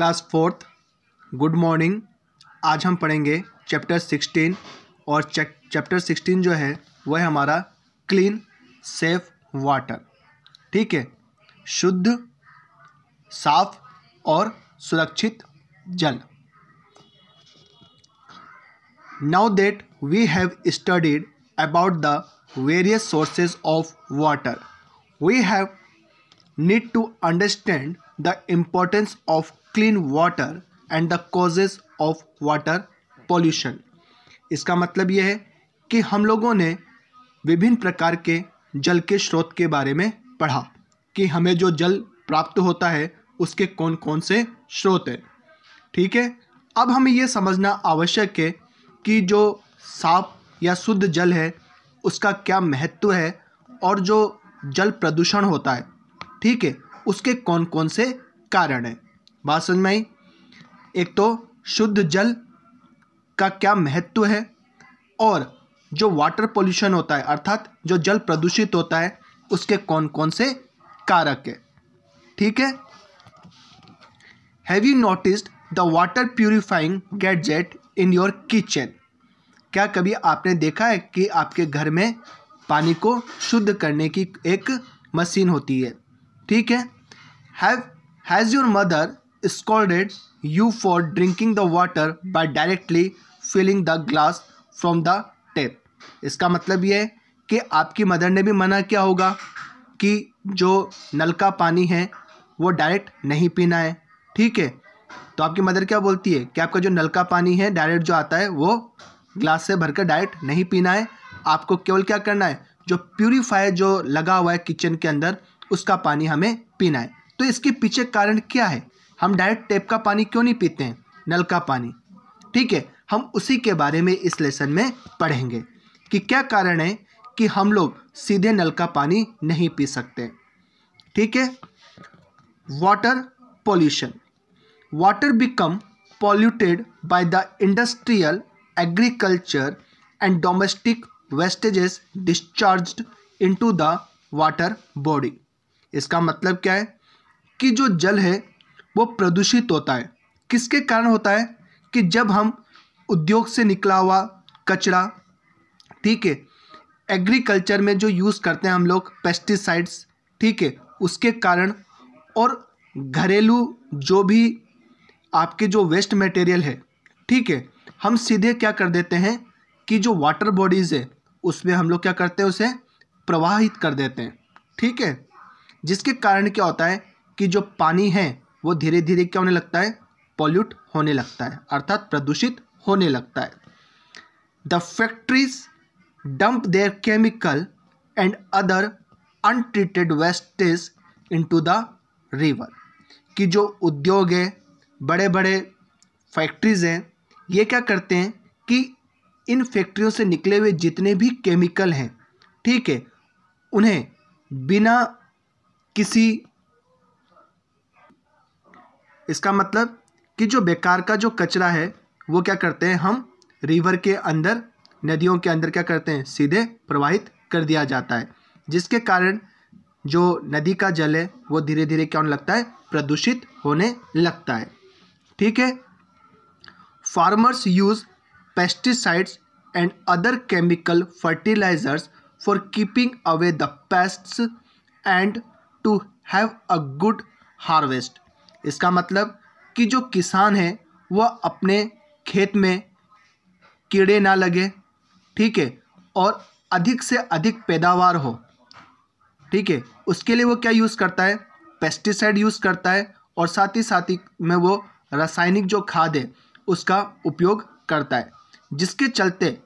class fourth good morning आज हम पढ़ेंगे चैप्टर सिक्सटीन और चैप्टर सिक्सटीन जो है वह हमारा क्लीन सेफ वाटर ठीक है शुद्ध साफ और सुरक्षित जल now that we have studied about the various sources of water we have need to understand the importance of clean water and the causes of water pollution इसका मतलब यह है कि हम लोगों ने विभिन्न प्रकार के जल के स्रोत के बारे में पढ़ा कि हमें जो जल प्राप्त होता है उसके कौन कौन से स्रोत हैं ठीक है अब हमें यह समझना आवश्यक है कि जो साफ या शुद्ध जल है उसका क्या महत्व है और जो जल प्रदूषण होता है ठीक है उसके कौन कौन से कारण हैं बात समझ में आई एक तो शुद्ध जल का क्या महत्व है और जो वाटर पोल्यूशन होता है अर्थात जो जल प्रदूषित होता है उसके कौन कौन से कारक है ठीक है have you noticed the water purifying gadget in your kitchen क्या कभी आपने देखा है कि आपके घर में पानी को शुद्ध करने की एक मशीन होती है ठीक है have has your mother scolded you for drinking the water by directly filling the glass from the tap इसका मतलब ये है कि आपकी मदर ने भी मना किया होगा कि जो नल का पानी है वो डायरेक्ट नहीं पीना है ठीक है तो आपकी मदर क्या बोलती है कि आपका जो नल का पानी है डायरेक्ट जो आता है वो ग्लास से भरकर डायरेक्ट नहीं पीना है आपको केवल क्या करना है जो प्यूरीफायर जो लगा हुआ है किचन के अंदर उसका पानी हमें पीना है तो इसके पीछे कारण क्या है हम डायरेक्ट टेप का पानी क्यों नहीं पीते हैं नल का पानी ठीक है हम उसी के बारे में इस लेसन में पढ़ेंगे कि क्या कारण है कि हम लोग सीधे नल का पानी नहीं पी सकते ठीक है water pollution water become polluted by the industrial agriculture and domestic wastages discharged into the water body इसका मतलब क्या है कि जो जल है वो प्रदूषित होता है किसके कारण होता है कि जब हम उद्योग से निकला हुआ कचरा ठीक है एग्रीकल्चर में जो यूज़ करते हैं हम लोग पेस्टिसाइड्स ठीक है उसके कारण और घरेलू जो भी आपके जो वेस्ट मटेरियल है ठीक है हम सीधे क्या कर देते हैं कि जो वाटर बॉडीज़ है उसमें हम लोग क्या करते हैं उसे प्रवाहित कर देते हैं ठीक है जिसके कारण क्या होता है कि जो पानी है वो धीरे धीरे क्या होने लगता है पॉल्यूट होने लगता है अर्थात प्रदूषित होने लगता है the factories dump their chemical and other untreated wastage to the river कि जो उद्योग है बड़े बड़े फैक्ट्रीज़ हैं ये क्या करते हैं कि इन फैक्ट्रियों से निकले हुए जितने भी केमिकल हैं ठीक है उन्हें बिना किसी इसका मतलब कि जो बेकार का जो कचरा है वो क्या करते हैं हम रिवर के अंदर नदियों के अंदर क्या करते हैं सीधे प्रवाहित कर दिया जाता है जिसके कारण जो नदी का जल है वो धीरे धीरे क्या होने लगता है प्रदूषित होने लगता है ठीक है farmers use pesticides and other chemical fertilisers for keeping away the pests and to have a good harvest इसका मतलब कि जो किसान है वह अपने खेत में कीड़े ना लगे ठीक है और अधिक से अधिक पैदावार हो ठीक है उसके लिए वो क्या यूज़ करता है पेस्टिसाइड यूज़ करता है और साथ ही साथ ही में वो रासायनिक जो खाद है उसका उपयोग करता है जिसके चलते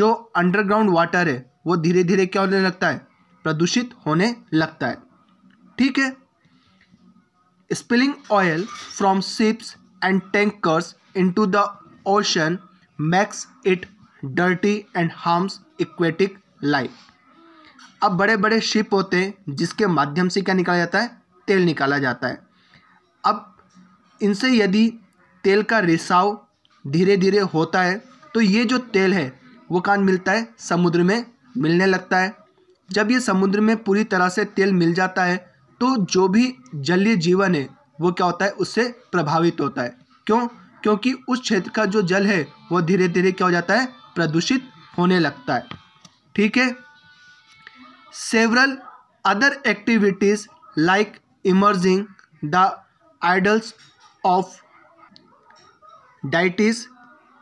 जो अंडरग्राउंड वाटर है वो धीरे धीरे क्या होने लगता है प्रदूषित होने लगता है ठीक है oil from from and tankers in to the ocean makes it dirty and harms aquatic life अब बड़े बड़े शिप होते हैं जिसके माध्यम से क्या निकाला जाता है तेल निकाला जाता है अब इनसे यदि तेल का रिसाव धीरे धीरे होता है तो ये जो तेल है वो कहाँ मिलता है समुद्र में मिलने लगता है जब ये समुद्र में पूरी तरह से तेल मिल जाता है तो जो भी जलीय जीवन है वो क्या होता है उससे प्रभावित होता है क्यों क्योंकि उस क्षेत्र का जो जल है वो धीरे धीरे क्या हो जाता है प्रदूषित होने लगता है ठीक है several other activities like immersing the idols of deities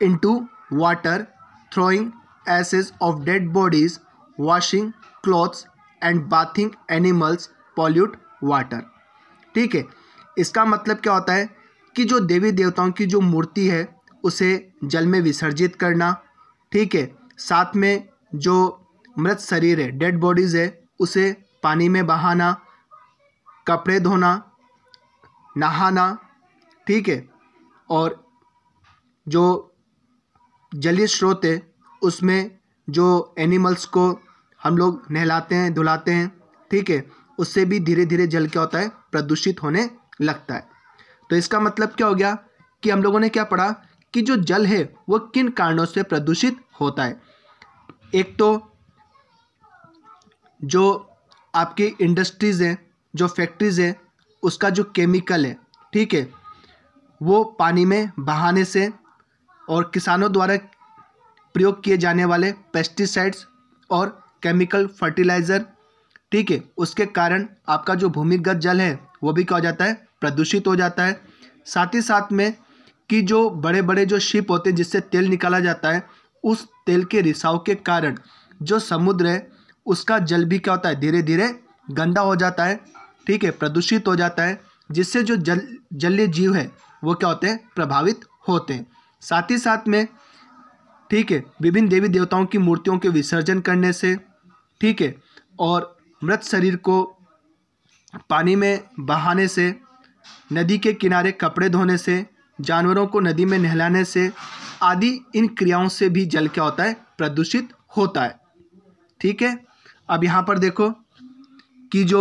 into water throwing ashes of dead bodies washing clothes and bathing animals pollute water ठीक है इसका मतलब क्या होता है कि जो देवी देवताओं की जो मूर्ति है उसे जल में विसर्जित करना ठीक है साथ में जो मृत शरीर है डेड बॉडीज़ है उसे पानी में बहाना कपड़े धोना नहाना ठीक है और जो जलीय स्रोत है उसमें जो एनिमल्स को हम लोग नहलाते हैं धुलाते हैं ठीक है उससे भी धीरे धीरे जल क्या होता है प्रदूषित होने लगता है तो इसका मतलब क्या हो गया कि हम लोगों ने क्या पढ़ा कि जो जल है वो किन कारणों से प्रदूषित होता है एक तो जो आपकी इंडस्ट्रीज़ हैं जो फैक्ट्रीज़ हैं उसका जो केमिकल है ठीक है वो पानी में बहाने से और किसानों द्वारा प्रयोग किए जाने वाले पेस्टिसाइड्स और केमिकल फर्टिलाइज़र ठीक है उसके कारण आपका जो भूमिगत जल है वो भी क्या हो जाता है प्रदूषित हो जाता है साथ ही साथ में कि जो बड़े बड़े जो शिप होते हैं जिससे तेल निकाला जाता है उस तेल के रिसाव के कारण जो समुद्र है उसका जल भी क्या होता है धीरे धीरे गंदा हो जाता है ठीक है प्रदूषित हो जाता है जिससे जो जल जलीय जीव है वो क्या होते हैं प्रभावित होते हैं साथ ही साथ में ठीक है विभिन्न देवी देवताओं की मूर्तियों के विसर्जन करने से ठीक है और मृत शरीर को पानी में बहाने से नदी के किनारे कपड़े धोने से जानवरों को नदी में नहलाने से आदि इन क्रियाओं से भी जल क्या होता है प्रदूषित होता है ठीक है अब यहाँ पर देखो कि जो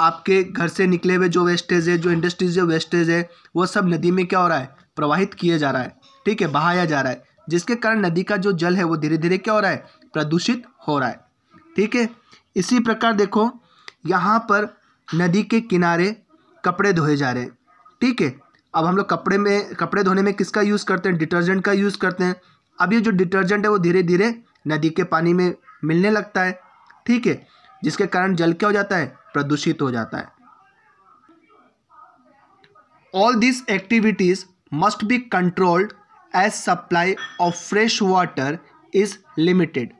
आपके घर से निकले हुए जो वेस्टेज है जो इंडस्ट्रीज है वेस्टेज है वो सब नदी में क्या हो रहा है प्रवाहित किया जा रहा है ठीक है बहाया जा रहा है जिसके कारण नदी का जो जल है वो धीरे धीरे क्या हो रहा है प्रदूषित हो रहा है ठीक है इसी प्रकार देखो यहाँ पर नदी के किनारे कपड़े धोए जा रहे हैं ठीक है अब हम लोग कपड़े में कपड़े धोने में किसका यूज़ करते हैं डिटर्जेंट का यूज़ करते हैं अब ये जो डिटर्जेंट है वो धीरे धीरे नदी के पानी में मिलने लगता है ठीक है जिसके कारण जल क्या हो जाता है प्रदूषित हो जाता है all this activities must be controlled as supply of fresh water is limited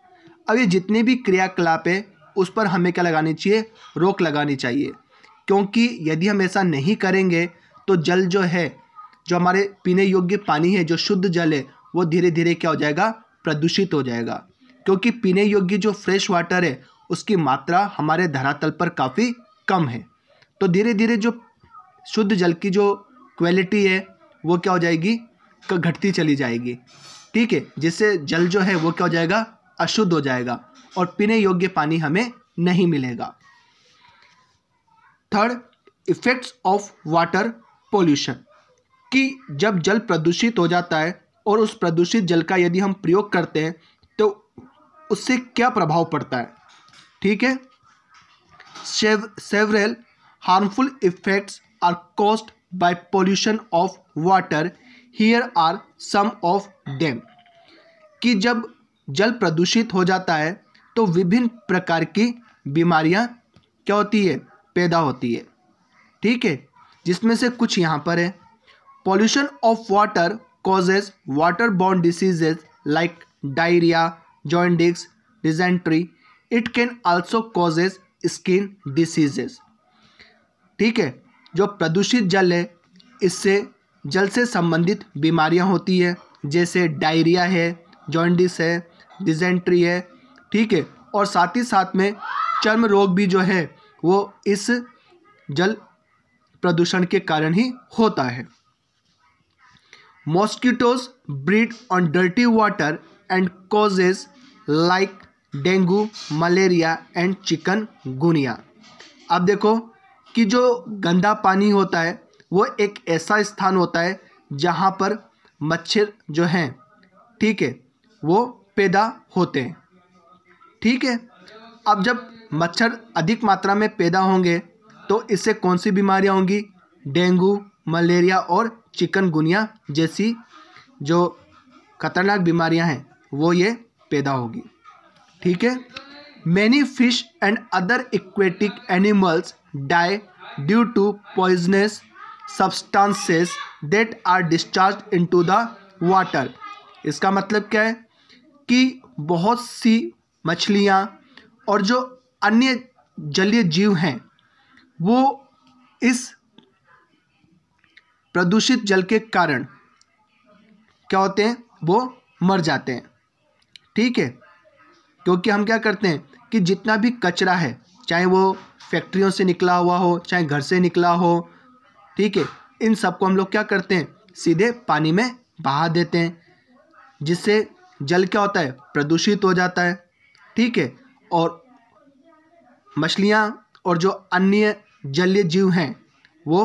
अब ये जितने भी क्रियाकलाप है उस पर हमें क्या लगानी चाहिए रोक लगानी चाहिए क्योंकि यदि हम ऐसा नहीं करेंगे तो जल जो है जो हमारे पीने योग्य पानी है जो शुद्ध जल है वो धीरे धीरे क्या हो जाएगा प्रदूषित हो जाएगा क्योंकि पीने योग्य जो फ्रेश वाटर है उसकी मात्रा हमारे धरातल पर काफ़ी कम है तो धीरे धीरे जो शुद्ध जल की जो क्वालिटी है वो क्या हो जाएगी घटती चली जाएगी ठीक है जिससे जल जो है वो क्या हो जाएगा अशुद्ध हो जाएगा और पीने योग्य पानी हमें नहीं मिलेगा third effects of water pollution कि जब जल प्रदूषित हो जाता है और उस प्रदूषित जल का यदि हम प्रयोग करते हैं तो उससे क्या प्रभाव पड़ता है ठीक है several harmful effects are caused by pollution of water here are some of them कि जब जल प्रदूषित हो जाता है तो विभिन्न प्रकार की बीमारियां क्या होती है पैदा होती है ठीक है जिसमें से कुछ यहाँ पर है pollution of water causes water बॉन्ड diseases like diarrhoea jaundice dysentery it can also causes skin diseases ठीक है जो प्रदूषित जल है इससे जल से संबंधित बीमारियां होती है जैसे डायरिया है जॉइंडिस है डिजेंट्री है ठीक है और साथ ही साथ में चर्म रोग भी जो है वो इस जल प्रदूषण के कारण ही होता है mosquitoes breed on dirty water and causes like dengue malaria and chikungunya अब देखो कि जो गंदा पानी होता है वो एक ऐसा स्थान होता है जहाँ पर मच्छर जो हैं ठीक है वो पैदा होते हैं ठीक है अब जब मच्छर अधिक मात्रा में पैदा होंगे तो इससे कौन सी बीमारियाँ होंगी डेंगू मलेरिया और चिकनगुनिया जैसी जो खतरनाक बीमारियां हैं वो ये पैदा होगी ठीक है many fish and other aquatic animals die due to poisonous substances that are discharge into the water इसका मतलब क्या है कि बहुत सी मछलियाँ और जो अन्य जलीय जीव हैं वो इस प्रदूषित जल के कारण क्या होते हैं वो मर जाते हैं ठीक है क्योंकि हम क्या करते हैं कि जितना भी कचरा है चाहे वो फैक्ट्रियों से निकला हुआ हो चाहे घर से निकला हो ठीक है इन सबको हम लोग क्या करते हैं सीधे पानी में बहा देते हैं जिससे जल क्या होता है प्रदूषित हो जाता है ठीक है और मछलियाँ और जो अन्य जलीय जीव हैं वो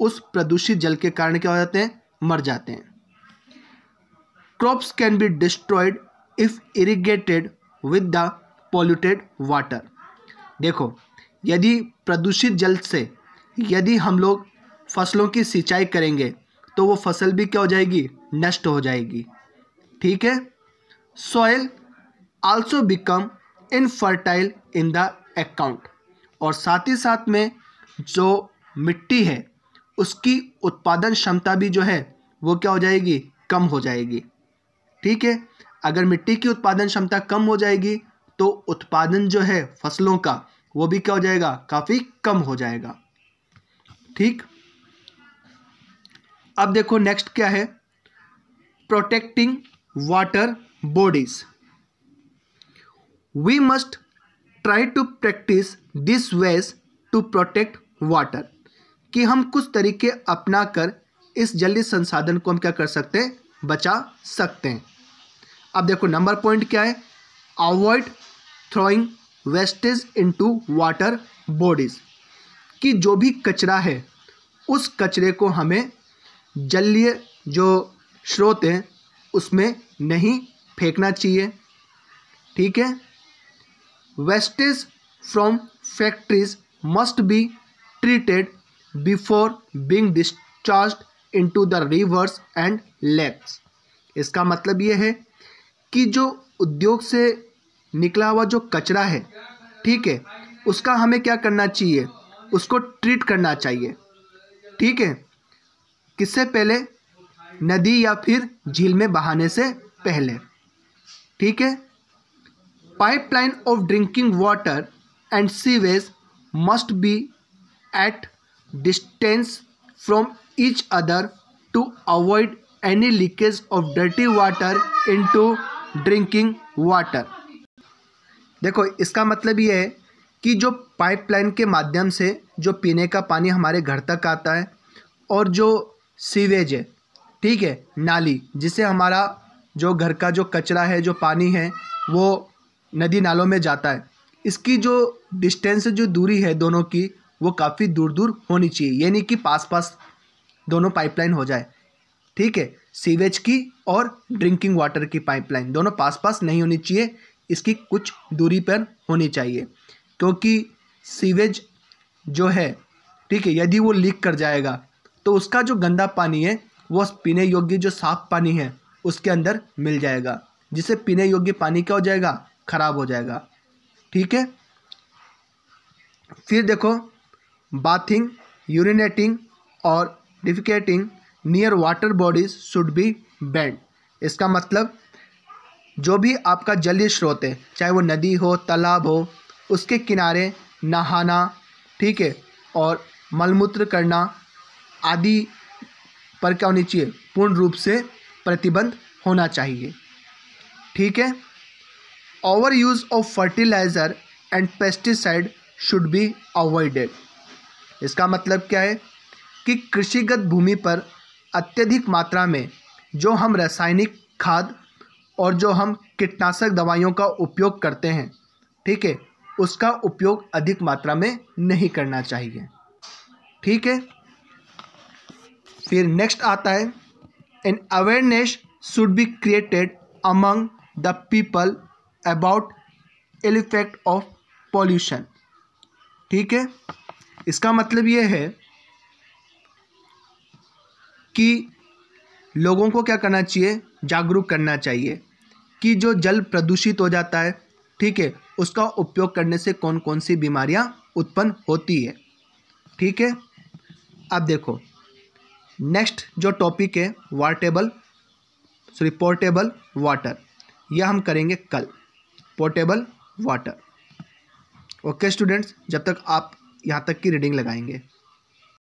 उस प्रदूषित जल के कारण क्या हो जाते हैं मर जाते हैं crops can be destroyed if irrigated with the polluted water देखो यदि प्रदूषित जल से यदि हम लोग फसलों की सिंचाई करेंगे तो वो फसल भी क्या हो जाएगी नष्ट हो जाएगी ठीक है soil also become infertile in the account और साथ ही साथ में जो मिट्टी है उसकी उत्पादन क्षमता भी जो है वो क्या हो जाएगी कम हो जाएगी ठीक है अगर मिट्टी की उत्पादन क्षमता कम हो जाएगी तो उत्पादन जो है फसलों का वो भी क्या हो जाएगा काफ़ी कम हो जाएगा ठीक अब देखो नेक्स्ट क्या है protecting water bodies we must try to practise this ways to protect water कि हम कुछ तरीके अपना कर इस जलीय संसाधन को हम क्या कर सकते हैं बचा सकते हैं अब देखो नंबर पॉइंट क्या है avoid throwing wastage into water bodies कि जो भी कचरा है उस कचरे को हमें जलीय जो स्रोत हैं उसमें नहीं फेंकना चाहिए ठीक है from factories must be treated before being discharge in to the rivers and lakes इसका मतलब ये है कि जो उद्योग से निकला हुआ जो कचरा है ठीक है उसका हमें क्या करना चाहिए उसको ट्रीट करना चाहिए ठीक है किससे पहले नदी या फिर झील में बहाने से पहले ठीक है pipeline of drinking water and sewage must be at distance from each other to avoid any leakage of dirty water into drinking water देखो इसका मतलब ये है कि जो पाइपलाइन के माध्यम से जो पीने का पानी हमारे घर तक आता है और जो सीवेज है ठीक है नाली जिससे हमारा जो घर का जो कचरा है जो पानी है वो नदी नालों में जाता है इसकी जो डिस्टेंस जो दूरी है दोनों की वो काफ़ी दूर दूर होनी चाहिए यानी कि पास पास दोनों पाइपलाइन हो जाए ठीक है सीवेज की और ड्रिंकिंग वाटर की पाइपलाइन दोनों पास पास नहीं होनी चाहिए इसकी कुछ दूरी पर होनी चाहिए क्योंकि सीवेज जो है ठीक है यदि वो लीक कर जाएगा तो उसका जो गंदा पानी है वो पीने योग्य जो साफ पानी है उसके अंदर मिल जाएगा जिसे पीने योग्य पानी क्या हो जाएगा खराब हो जाएगा ठीक है फिर देखो बाथिंग यूरिनेटिंग और defecating near water bodies should be banned इसका मतलब जो भी आपका जलीय स्रोत है चाहे वो नदी हो तालाब हो उसके किनारे नहाना ठीक है और मलमूत्र करना आदि पर क्या होनी चाहिए पूर्ण रूप से प्रतिबंध होना चाहिए ठीक है over use of fertiliser and pesticide should be avoided इसका मतलब क्या है कि कृषिगत भूमि पर अत्यधिक मात्रा में जो हम रासायनिक खाद और जो हम कीटनाशक दवाइयों का उपयोग करते हैं ठीक है उसका उपयोग अधिक मात्रा में नहीं करना चाहिए ठीक है फिर नेक्स्ट आता है an awareness should be created among the people about ill effect of pollution ठीक है इसका मतलब ये है कि लोगों को क्या करना चाहिए जागरूक करना चाहिए कि जो जल प्रदूषित हो जाता है ठीक है उसका उपयोग करने से कौन कौन सी बीमारियां उत्पन्न होती है ठीक है अब देखो नेक्स्ट जो टॉपिक है वाटेबल सॉरी पोर्टेबल वाटर यह हम करेंगे कल पोर्टेबल वाटर ओके स्टूडेंट्स जब तक आप यहाँ तक की रीडिंग लगाएंगे